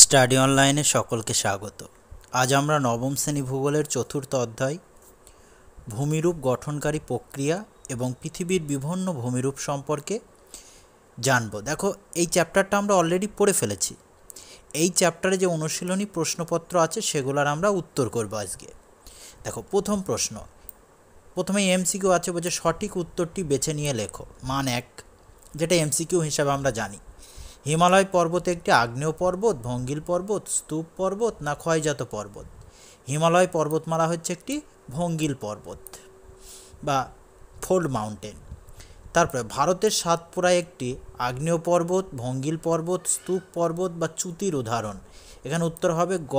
study অনলাইনে সকলকে স্বাগত আজ আমরা নবম শ্রেণী ভূগোলের চতুর্থ অধ্যায় ভূমিরূপ গঠনকারী প্রক্রিয়া এবং পৃথিবীর বিভিন্ন ভূমিরূপ সম্পর্কে জানব দেখো এই চ্যাপ্টারটা আমরা অলরেডি পড়ে ফেলেছি এই চ্যাপ্টারে যে অনুশীলনী প্রশ্নপত্র আছে সেগুলোর আমরা উত্তর করব আজকে দেখো প্রথম প্রশ্ন প্রথমে এমসিকিউ আছে বলছে সঠিক উত্তরটি বেছে নিয়ে লেখো মান এক যেটা এমসিকিউ হিসাবে আমরা জানি হিমালয় পর্বত একটি আগ্নেয় পর্বত ভঙ্গিল পর্বত স্তূপ পর্বত না ক্ষয়জাত পর্বত হিমালয় পর্বতমালা হচ্ছে একটি ভঙ্গিল পর্বত বা ফোল্ড মাউন্টেন তারপরে ভারতের সাতপুরায় একটি আগ্নেয় পর্বত ভঙ্গিল পর্বত স্তূপ পর্বত বা চ্যুতির উদাহরণ এখানে উত্তর হবে গ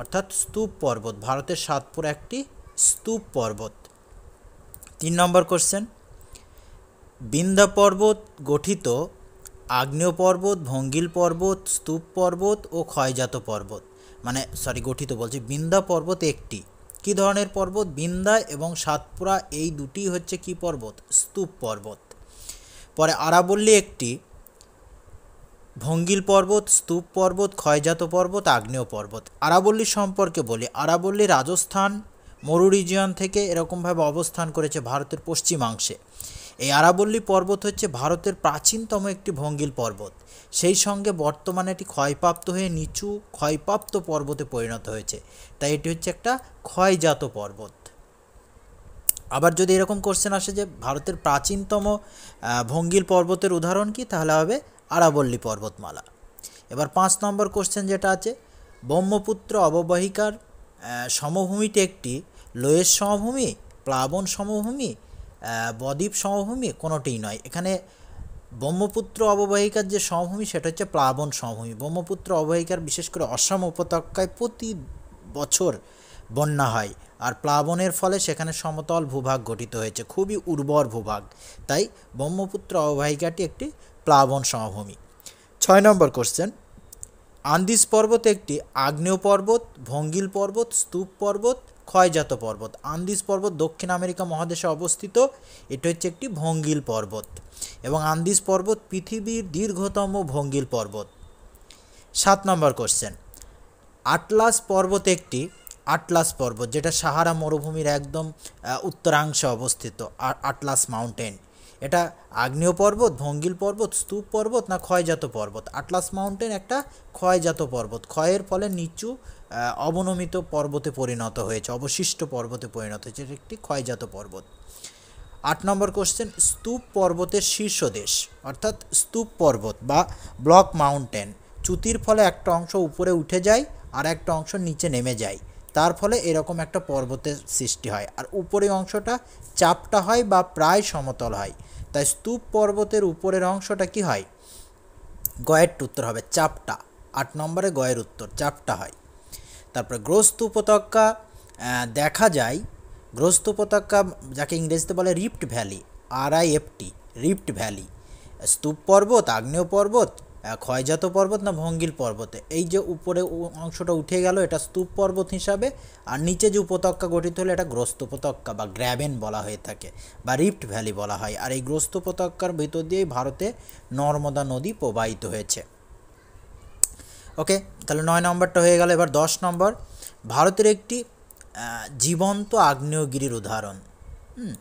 অর্থাৎ স্তূপ পর্বত ভারতের সাতপুরা একটি স্তূপ পর্বত তিন নম্বর কোশ্চেন বিন্ধা পর্বত গঠিত আগ্নেয় পর্বত ভঙ্গিল পর্বত স্তূপ পর্বত ও ক্ষয়জাত পর্বত মানে সরি গঠিত বলছি বিন্দা পর্বত একটি কি ধরনের পর্বত বিন্দা এবং সাতপুরা এই দুটি হচ্ছে কি পর্বত স্তূপ পর্বত পরে আরাবল্লী একটি ভঙ্গিল পর্বত স্তূপ পর্বত ক্ষয়জাত পর্বত আগ্নেয় পর্বত আরাবল্লী সম্পর্কে বলি আরাবল্লী রাজস্থান মরু রিজিয়ন থেকে এরকমভাবে অবস্থান করেছে ভারতের পশ্চিমাংশে এই আরাবল্লী পর্বত হচ্ছে ভারতের প্রাচীনতম একটি ভঙ্গিল পর্বত সেই সঙ্গে বর্তমানে এটি ক্ষয়প্রাপ্ত হয়ে নিচু ক্ষয়প্রাপ্ত পর্বতে পরিণত হয়েছে তাই এটি হচ্ছে একটা ক্ষয়জাত পর্বত আবার যদি এরকম কোশ্চেন আসে যে ভারতের প্রাচীনতম ভঙ্গিল পর্বতের উদাহরণ কি তাহলে হবে আরাবল্লী পর্বতমালা এবার পাঁচ নম্বর কোশ্চেন যেটা আছে ব্রহ্মপুত্র অববাহিকার সমভূমিটি একটি লোয়ের সমভূমি প্লাবন সমভূমি বদ্বীপ সমভূমি কোনোটিই নয় এখানে ব্রহ্মপুত্র অববাহিকার যে সমভূমি সেটা হচ্ছে প্লাবন সমভূমি ব্রহ্মপুত্র অববাহিকার বিশেষ করে অসম উপত্যকায় প্রতি বছর বন্যা হয় আর প্লাবনের ফলে সেখানে সমতল ভূভাগ গঠিত হয়েছে খুবই উর্বর ভূভাগ তাই ব্রহ্মপুত্র অববাহিকাটি একটি প্লাবন সমভূমি ছয় নম্বর কোশ্চেন আন্দিস পর্বত একটি আগ্নেয় পর্বত ভঙ্গিল পর্বত স্তূপ পর্বত ক্ষয়জাত পর্বত আন্দিজ পর্বত দক্ষিণ আমেরিকা মহাদেশে অবস্থিত এটি হচ্ছে একটি ভঙ্গিল পর্বত এবং আন্দিস পর্বত পৃথিবীর দীর্ঘতম ভঙ্গিল পর্বত সাত নম্বর কোশ্চেন আটলাস পর্বত একটি আটলাস পর্বত যেটা সাহারা মরুভূমির একদম উত্তরাংশে অবস্থিত আটলাস মাউন্টেন এটা আগ্নেয় পর্বত ভঙ্গিল পর্বত স্তূপ পর্বত না ক্ষয়জাত পর্বত আটলাস মাউন্টেন একটা ক্ষয়জাত পর্বত ক্ষয়ের ফলে নিচু অবনমিত পর্বতে পরিণত হয়েছে অবশিষ্ট পর্বতে পরিণত হয়েছে এটা একটি ক্ষয়জাত পর্বত আট নম্বর কোশ্চেন স্তূপ পর্বতের শীর্ষ দেশ অর্থাৎ স্তূপ পর্বত বা ব্লক মাউন্টেন চ্যুতির ফলে একটা অংশ উপরে উঠে যায় আর একটা অংশ নিচে নেমে যায় তার ফলে এরকম একটা পর্বতের সৃষ্টি হয় আর উপরের অংশটা চাপটা হয় বা প্রায় সমতল হয় তাই স্তূপ পর্বতের উপরের অংশটা কি হয় গয়ের উত্তর হবে চাপটা আট নম্বরে গয়ের উত্তর চাপটা হয় তারপরে গ্রস্ত উপত্যকা দেখা যায় গ্রস্ত উপত্যকা যাকে ইংরেজিতে বলে rift valley R I F T rift valley স্তূপ পর্বত আগ্নেয় পর্বত ক্ষয়জাত পর্বত না ভঙ্গিল পর্বতে এই যে উপরে অংশটা উঠে গেল এটা স্তূপ পর্বত হিসাবে আর নিচে যে উপত্যকা গঠিত হলো এটা গ্রস্ত উপত্যকা বা গ্র্যাবেন বলা হয়ে থাকে বা রিফ্ট ভ্যালি বলা হয় আর এই গ্রস্ত উপত্যকার ভিতর দিয়েই ভারতে নর্মদা নদী প্রবাহিত হয়েছে ওকে তাহলে নয় নম্বরটা হয়ে গেল এবার দশ নম্বর ভারতের একটি জীবন্ত আগ্নেয়গিরির উদাহরণ হুম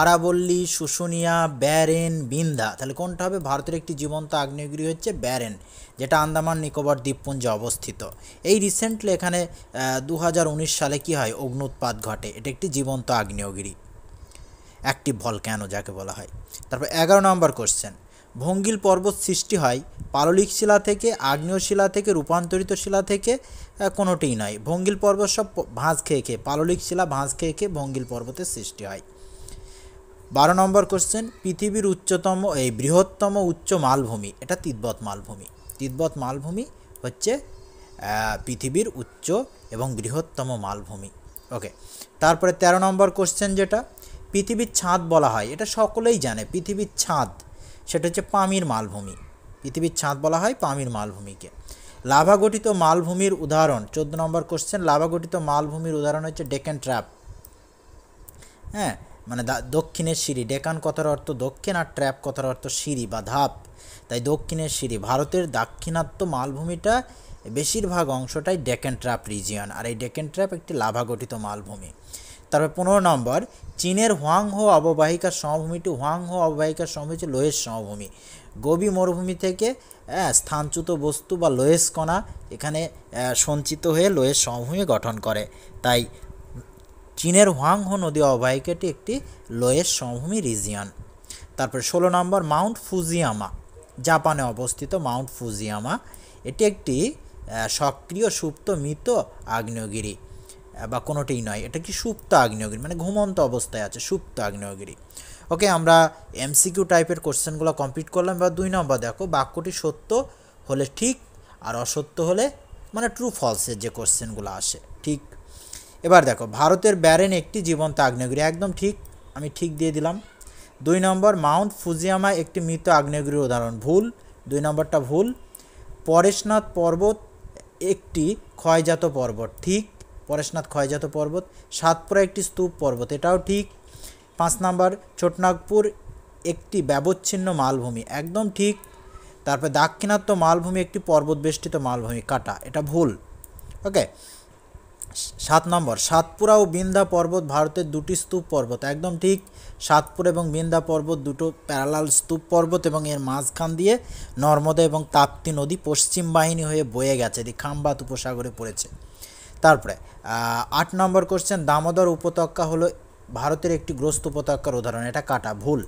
আরাবল্লী শুশুনিয়া ব্যারেন বিন্দা তাহলে কোনটা হবে ভারতের একটি জীবন্ত আগ্নেয়গিরি হচ্ছে ব্যারেন যেটা আন্দামান নিকোবর দ্বীপপুঞ্জে অবস্থিত এই রিসেন্টলি এখানে দু সালে কি হয় অগ্নুৎপাত ঘটে এটা একটি জীবন্ত আগ্নেয়গিরি একটি ভল কেন যাকে বলা হয় তারপর এগারো নম্বর কোশ্চেন ভঙ্গিল পর্বত সৃষ্টি হয় পাললিক শিলা থেকে আগ্নেয় শিলা থেকে রূপান্তরিত শিলা থেকে কোনোটিই নয় ভঙ্গিল পর্বত সব ভাঁজ খেয়ে খেয়ে পাললিক শিলা ভাঁজ খেয়ে খেয়ে ভঙ্গিল পর্বতের সৃষ্টি হয় বারো নম্বর কোশ্চেন পৃথিবীর উচ্চতম এই বৃহত্তম উচ্চ মালভূমি এটা তিব্বত মালভূমি তিব্বত মালভূমি হচ্ছে পৃথিবীর উচ্চ এবং বৃহত্তম মালভূমি ওকে তারপরে ১৩ নম্বর কোশ্চেন যেটা পৃথিবীর ছাদ বলা হয় এটা সকলেই জানে পৃথিবীর ছাদ সেটা হচ্ছে পামির মালভূমি পৃথিবীর ছাদ বলা হয় পামির মালভূমিকে লাভা গঠিত মালভূমির উদাহরণ চোদ্দ নম্বর কোশ্চেন লাভা গঠিত মালভূমির উদাহরণ হচ্ছে ডেকেন ট্র্যাপ হ্যাঁ মানে দক্ষিণের সিঁড়ি ডেকান কথার অর্থ দক্ষিণ আর ট্র্যাপ কথার অর্থ সিঁড়ি বা ধাপ তাই দক্ষিণের সিঁড়ি ভারতের দাক্ষিণাত্য মালভূমিটা বেশিরভাগ অংশটাই ডেকেন ট্র্যাপ রিজিয়ন আর এই ডেকেন ট্র্যাপ একটি লাভা গঠিত মালভূমি তারপর পনেরো নম্বর চীনের হোয়াংহো অববাহিকার সমভূমিটি হোয়াংহো অববাহিকার সমভূমি হচ্ছে লোয়েস সমভূমি গবি মরুভূমি থেকে স্থানচ্যুত বস্তু বা লোয়েস কণা এখানে সঞ্চিত হয়ে লোয়েস সমভূমি গঠন করে তাই চীনের হোয়াংহো নদী অবাহিকাটি একটি লোয়েস সমভূমি রিজিয়ন তারপর ষোলো নম্বর মাউন্ট ফুজিয়ামা জাপানে অবস্থিত মাউন্ট ফুজিয়ামা এটি একটি সক্রিয় সুপ্ত মৃত আগ্নেয়গিরি বা কোনোটাই নয় এটা কি সুপ্ত আগ্নেয়গিরি মানে ঘুমন্ত অবস্থায় আছে সুপ্ত আগ্নেয়গিরি ওকে আমরা এমসিকিউ টাইপের কোশ্চেনগুলো কমপ্লিট করলাম এবার দুই নম্বর দেখো বাক্যটি সত্য হলে ঠিক আর অসত্য হলে মানে ট্রু ফলসের যে কোশ্চেনগুলো আসে ঠিক এবার দেখো ভারতের ব্যারেন একটি জীবন্ত আগ্নেয়গিরি একদম ঠিক আমি ঠিক দিয়ে দিলাম দুই নম্বর মাউন্ট ফুজিয়ামা একটি মৃত আগ্নেয়গিরির উদাহরণ ভুল দুই নম্বরটা ভুল পরেশনাথ পর্বত একটি ক্ষয়জাত পর্বত ঠিক পরেশনাথ ক্ষয়জাত পর্বত সাতপুরা একটি স্তূপ পর্বত এটাও ঠিক পাঁচ নম্বর ছোটনাগপুর একটি ব্যবচ্ছিন্ন মালভূমি একদম ঠিক তারপর দাক্ষিণাত্য মালভূমি একটি পর্বতবেষ্টিত মালভূমি কাটা এটা ভুল ওকে সাত নম্বর সাতপুরা ও বিন্দা পর্বত ভারতের দুটি স্তূপ পর্বত একদম ঠিক সাতপুর এবং বিন্দা পর্বত দুটো প্যারালাল স্তূপ পর্বত এবং এর মাঝখান দিয়ে নর্মদা এবং তাপ্তি নদী পশ্চিম বাহিনী হয়ে বয়ে গেছে দি খাম্বাত উপসাগরে পড়েছে তারপরে আট নম্বর কোশ্চেন দামোদর উপত্যকা হলো ভারতের একটি গ্রস্ত উপত্যকার উদাহরণ এটা কাটা ভুল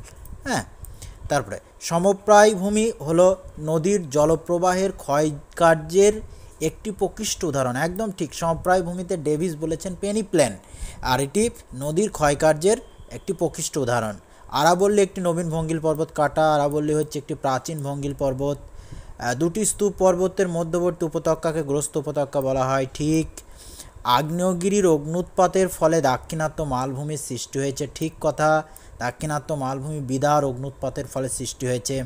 হ্যাঁ তারপরে সমপ্রায় ভূমি হলো নদীর জলপ্রবাহের ক্ষয়কার্যের একটি প্রকৃষ্ট উদাহরণ একদম ঠিক সমপ্রায় ভূমিতে ডেভিস বলেছেন পেনি প্ল্যান আর এটি নদীর ক্ষয়কার্যের একটি প্রকৃষ্ট উদাহরণ আরাবল্লী একটি নবীন ভঙ্গিল পর্বত কাটা আরাবল্লী হচ্ছে একটি প্রাচীন ভঙ্গিল পর্বত দুটি স্তূপ পর্বতের মধ্যবর্তী উপত্যকাকে গ্রস্ত উপত্যকা বলা হয় ঠিক আগ্নেয়গিরির অগ্নুৎপাতের ফলে দাক্ষিণাত্য মালভূমির সৃষ্টি হয়েছে ঠিক কথা দাক্ষিণাত্য মালভূমি বিদার অগ্নুৎপাতের ফলে সৃষ্টি হয়েছে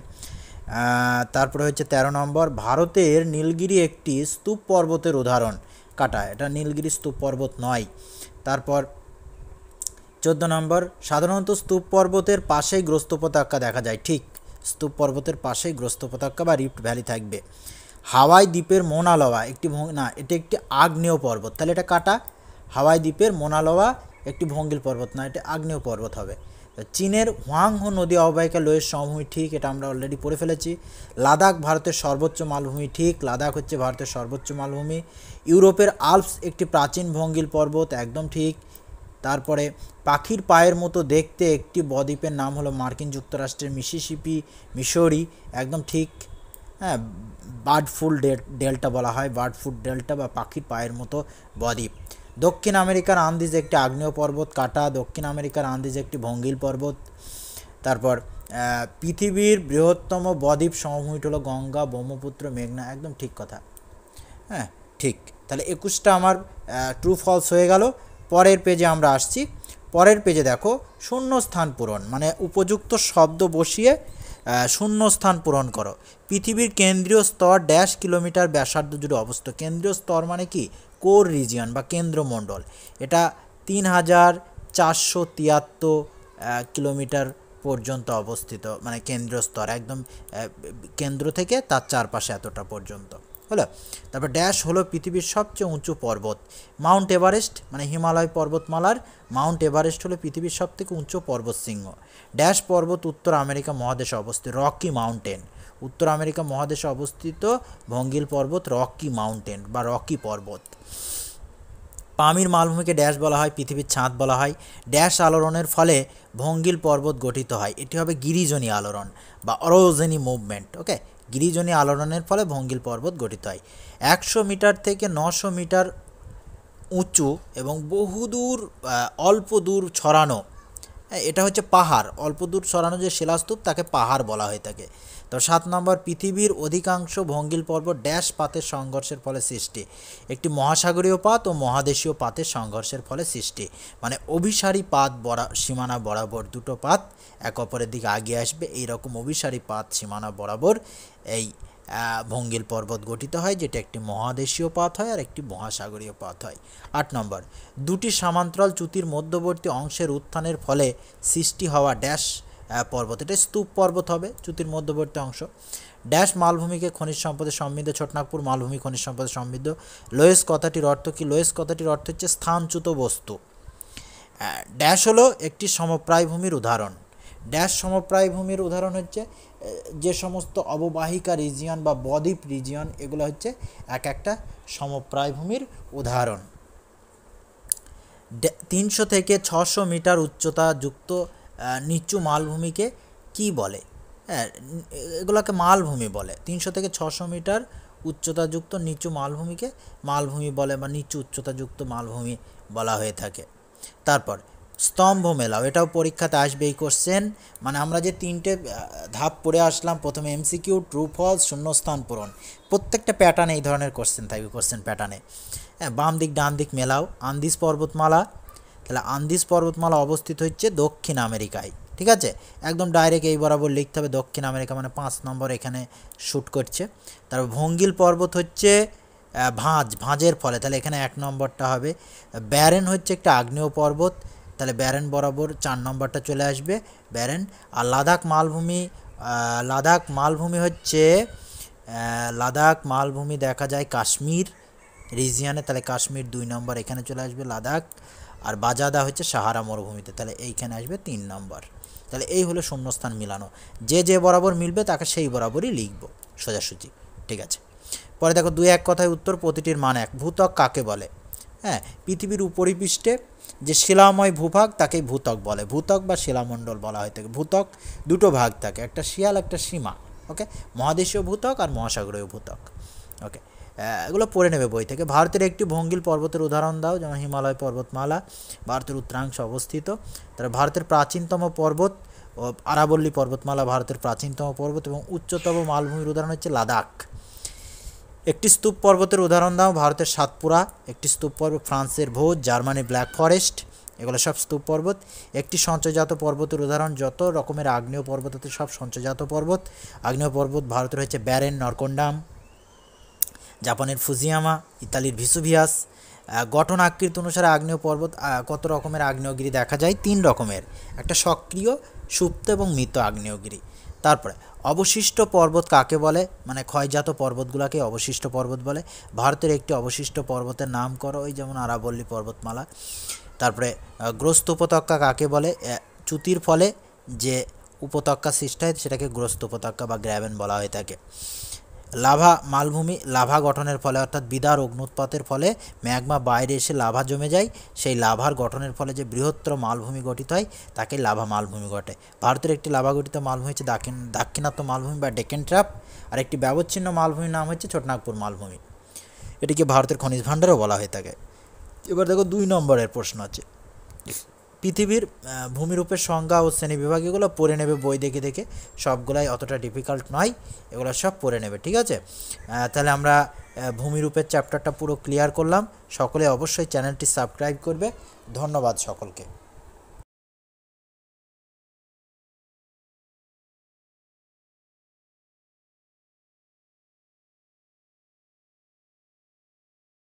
তারপরে হচ্ছে ১৩ নম্বর ভারতের নীলগিরি একটি স্তূপ পর্বতের উদাহরণ কাটা এটা নীলগিরি স্তূপ পর্বত নয় তারপর চোদ্দ নম্বর সাধারণত স্তূপ পর্বতের পাশেই গ্রস্ত পতাকা দেখা যায় ঠিক স্তূপ পর্বতের পাশেই গ্রস্ত পতাকা বা রিফ্ট ভ্যালি থাকবে হাওয়াই দ্বীপের মোনালোয়া একটি না এটি একটি আগ্নেয় পর্বত তাহলে এটা কাটা হাওয়াই দ্বীপের মোনালোয়া একটি ভঙ্গিল পর্বত না এটা আগ্নেয় পর্বত হবে চীনের হোয়াংহো নদী অববাহিকা লোয়ের সমভূমি ঠিক এটা আমরা অলরেডি পড়ে ফেলেছি লাদাখ ভারতের সর্বোচ্চ মালভূমি ঠিক লাদাখ হচ্ছে ভারতের সর্বোচ্চ মালভূমি ইউরোপের আলপস একটি প্রাচীন ভঙ্গিল পর্বত একদম ঠিক তারপরে পাখির পায়ের মতো দেখতে একটি বদ্বীপের নাম হলো মার্কিন যুক্তরাষ্ট্রের মিসিসিপি মিশরি একদম ঠিক হ্যাঁ বার্ড ফুল ডেল্টা বলা হয় বার্ড ফুড ডেল্টা বা পাখির পায়ের মতো বদ্বীপ দক্ষিণ আমেরিকার আন্দিজ একটি আগ্নেয় পর্বত কাটা দক্ষিণ আমেরিকার আন্দিজ একটি ভঙ্গিল পর্বত তারপর পৃথিবীর বৃহত্তম বদ্বীপ সমভূমিটি হলো গঙ্গা ব্রহ্মপুত্র মেঘনা একদম ঠিক কথা হ্যাঁ ঠিক তাহলে একুশটা আমার ট্রু ফলস হয়ে গেল পরের পেজে আমরা আসছি পরের পেজে দেখো শূন্য স্থান পূরণ মানে উপযুক্ত শব্দ বসিয়ে শূন্যস্থান পূরণ করো পৃথিবীর কেন্দ্রীয় স্তর ড্যাশ কিলোমিটার ব্যাসার্ধ জুড়ে অবস্থিত কেন্দ্রীয় স্তর মানে কি কোর রিজিয়ন বা কেন্দ্রমণ্ডল এটা তিন হাজার চারশো তিয়াত্তর কিলোমিটার পর্যন্ত অবস্থিত মানে কেন্দ্রীয় স্তর একদম কেন্দ্র থেকে তার চারপাশে এতটা পর্যন্ত হলো তারপর ড্যাশ হলো পৃথিবীর সবচেয়ে উঁচু পর্বত মাউন্ট এভারেস্ট মানে হিমালয় পর্বতমালার মাউন্ট এভারেস্ট হলো পৃথিবীর সবথেকে উঁচু পর্বত শৃঙ্গ ড্যাশ পর্বত উত্তর আমেরিকা মহাদেশে অবস্থিত রকি মাউন্টেন উত্তর আমেরিকা মহাদেশে অবস্থিত ভঙ্গিল পর্বত রকি মাউন্টেন বা রকি পর্বত পামির মালভূমিকে ড্যাশ বলা হয় পৃথিবীর ছাঁদ বলা হয় ড্যাশ আলোড়নের ফলে ভঙ্গিল পর্বত গঠিত হয় এটি হবে গিরিজনী আলোড়ন বা অরোজেনি মুভমেন্ট ওকে গিরিজনী আলোড়নের ফলে ভঙ্গিল পর্বত গঠিত হয় একশো মিটার থেকে নশো মিটার উঁচু এবং বহুদূর অল্প দূর ছড়ানো হ্যাঁ, এটা হচ্ছে পাহাড় অল্প দূর সরানো যে শিলাস্তূপ তাকে পাহাড় বলা হয়ে থাকে তো সাত নম্বর পৃথিবীর অধিকাংশ ভঙ্গিল পর্ব ড্যাশ পাতের সংঘর্ষের ফলে সৃষ্টি একটি মহাসাগরীয় পাত ও মহাদেশীয় পাতের সংঘর্ষের ফলে সৃষ্টি মানে অভিসারী পাত বরা সীমানা বরাবর দুটো পাত এক অপরের দিকে আগিয়ে আসবে এইরকম অভিসারী পাত সীমানা বরাবর এই ভঙ্গিল পর্বত গঠিত হয় যেটা একটি মহাদেশীয় পথ হয় আর একটি মহাসাগরীয় পথ হয় আট নম্বর দুটি সামান্তরাল চ্যুতির মধ্যবর্তী অংশের উত্থানের ফলে সৃষ্টি হওয়া ড্যাশ পর্বত এটা স্তূপ পর্বত হবে চ্যুতির মধ্যবর্তী অংশ ড্যাশ মালভূমিকে খনিজ সম্পদে সমৃদ্ধ ছোটনাগপুর মালভূমি খনিজ সম্পদে সমৃদ্ধ লোয়েস কথাটির অর্থ কি লোয়েস কথাটির অর্থ হচ্ছে স্থানচ্যুত বস্তু ড্যাশ হলো একটি সমপ্রায় ভূমির উদাহরণ ড্যাশ সমপ্রায় ভূমির উদাহরণ হচ্ছে যে সমস্ত অববাহিকা রিজিয়ন বা বদ্বীপ রিজিয়ন এগুলো হচ্ছে এক একটা সমপ্রায় ভূমির উদাহরণ হ্যাঁ, তিনশো থেকে ছশো মিটার উচ্চতা যুক্ত নিচু মালভূমিকে কি বলে হ্যাঁ এগুলোকে মালভূমি বলে তিনশো থেকে ছশো মিটার উচ্চতাযুক্ত নিচু মালভূমিকে মালভূমি বলে বা নিচু উচ্চতাযুক্ত মালভূমি বলা হয়ে থাকে তারপর স্তম্ভ মেলাও এটাও পরীক্ষাতে আসবে এই কোশ্চেন মানে আমরা যে তিনটে ধাপ পড়ে আসলাম প্রথমে এমসিকিউ ট্রু ফলস শূন্যস্থান পূরণ প্রত্যেকটা প্যাটার্নে এই ধরনের কোশ্চেন থাকবে কোশ্চেন প্যাটার্নে হ্যাঁ বাম দিক ডান দিক মেলাও আন্দিস পর্বতমালা তাহলে আন্দিস পর্বতমালা অবস্থিত হচ্ছে দক্ষিণ আমেরিকায় ঠিক আছে একদম ডাইরেক্ট এই বরাবর লিখতে হবে দক্ষিণ আমেরিকা মানে পাঁচ নম্বর এখানে শ্যুট করছে তারপর ভঙ্গিল পর্বত হচ্ছে ভাঁজ ভাঁজের ফলে তাহলে এখানে এক নম্বরটা হবে ব্যারেন হচ্ছে একটা আগ্নেয় পর্বত তাহলে ব্যারেন বরাবর চার নম্বরটা চলে আসবে ব্যারেন আর লাদাখ মালভূমি লাদাখ মালভূমি হচ্ছে লাদাখ মালভূমি দেখা যায় কাশ্মীর রিজিয়ানে তাহলে কাশ্মীর দুই নম্বর এখানে চলে আসবে লাদাখ আর বাজাদা হচ্ছে সাহারা মরুভূমিতে তাহলে এইখানে আসবে তিন নম্বর তাহলে এই হলো শূন্যস্থান মিলানো যে যে বরাবর মিলবে তাকে সেই বরাবরই লিখব সোজাসুজি ঠিক আছে পরে দেখো দুই এক কথায় উত্তর প্রতিটির মান এক ভূত্বক কাকে বলে হ্যাঁ পৃথিবীর উপরিপৃষ্ঠে যে শিলাময় ভূভাগ তাকেই ভূতক বলে ভূতক বা শিলামণ্ডল বলা হয় থাকে ভূতক দুটো ভাগ থাকে একটা শিয়াল একটা সীমা ওকে মহাদেশীয় ভূতক আর মহাসাগরীয় ভূতক ওকে এগুলো পড়ে নেবে বই থেকে ভারতের একটি ভঙ্গিল পর্বতের উদাহরণ দাও যেমন হিমালয় পর্বতমালা ভারতের উত্তরাংশে অবস্থিত তারা ভারতের প্রাচীনতম পর্বত ও আরাবল্লী পর্বতমালা ভারতের প্রাচীনতম পর্বত এবং উচ্চতম মালভূমির উদাহরণ হচ্ছে লাদাখ একটি স্তূপ পর্বতের উদাহরণ দাও ভারতের সাতপুরা একটি স্তূপ পর্বত ফ্রান্সের ভোজ জার্মানি ব্ল্যাক ফরেস্ট এগুলো সব স্তূপ পর্বত একটি সঞ্চয়জাত পর্বতের উদাহরণ যত রকমের আগ্নেয় পর্বত আছে সব সঞ্চয়জাত পর্বত আগ্নেয় পর্বত ভারতের হচ্ছে ব্যারেন নরকন্ডাম জাপানের ফুজিয়ামা ইতালির ভিসুভিয়াস গঠন আকৃতি অনুসারে আগ্নেয় পর্বত কত রকমের আগ্নেয়গিরি দেখা যায় তিন রকমের একটা সক্রিয় সুপ্ত এবং মৃত আগ্নেয়গিরি তারপরে অবশিষ্ট পর্বত কাকে বলে মানে ক্ষয়জাত পর্বতগুলোকে অবশিষ্ট পর্বত বলে ভারতের একটি অবশিষ্ট পর্বতের নাম করো ওই যেমন আরাবল্লী পর্বতমালা তারপরে গ্রস্ত উপত্যকা কাকে বলে চ্যুতির ফলে যে উপত্যকা সৃষ্টি হয় সেটাকে গ্রস্ত উপত্যকা বা গ্র্যাভেন বলা হয়ে থাকে লাভা মালভূমি লাভা গঠনের ফলে অর্থাৎ বিদার অগ্নুৎপাতের ফলে ম্যাগমা বাইরে এসে লাভা জমে যায় সেই লাভার গঠনের ফলে যে বৃহত্তর মালভূমি গঠিত হয় তাকে লাভা মালভূমি ঘটে ভারতের একটি লাভা গঠিত মালভূমি হচ্ছে দাক্ষিণ দাক্ষিণাত্য মালভূমি বা ডেকেন ট্র্যাপ আর একটি ব্যবচ্ছিন্ন মালভূমির নাম হচ্ছে ছোটনাগপুর মালভূমি এটিকে ভারতের খনিজ ভাণ্ডারও বলা হয়ে থাকে এবার দেখো দুই নম্বরের প্রশ্ন আছে পৃথিবীর ভূমিরূপের সংজ্ঞা ও শ্রেণীবিভাগ এগুলো পড়ে নেবে বই দেখে দেখে সবগুলাই অতটা ডিফিকাল্ট নয় এগুলো সব পড়ে নেবে ঠিক আছে তাহলে আমরা ভূমিরূপের চ্যাপ্টারটা পুরো ক্লিয়ার করলাম সকলে অবশ্যই চ্যানেলটি সাবস্ক্রাইব করবে ধন্যবাদ সকলকে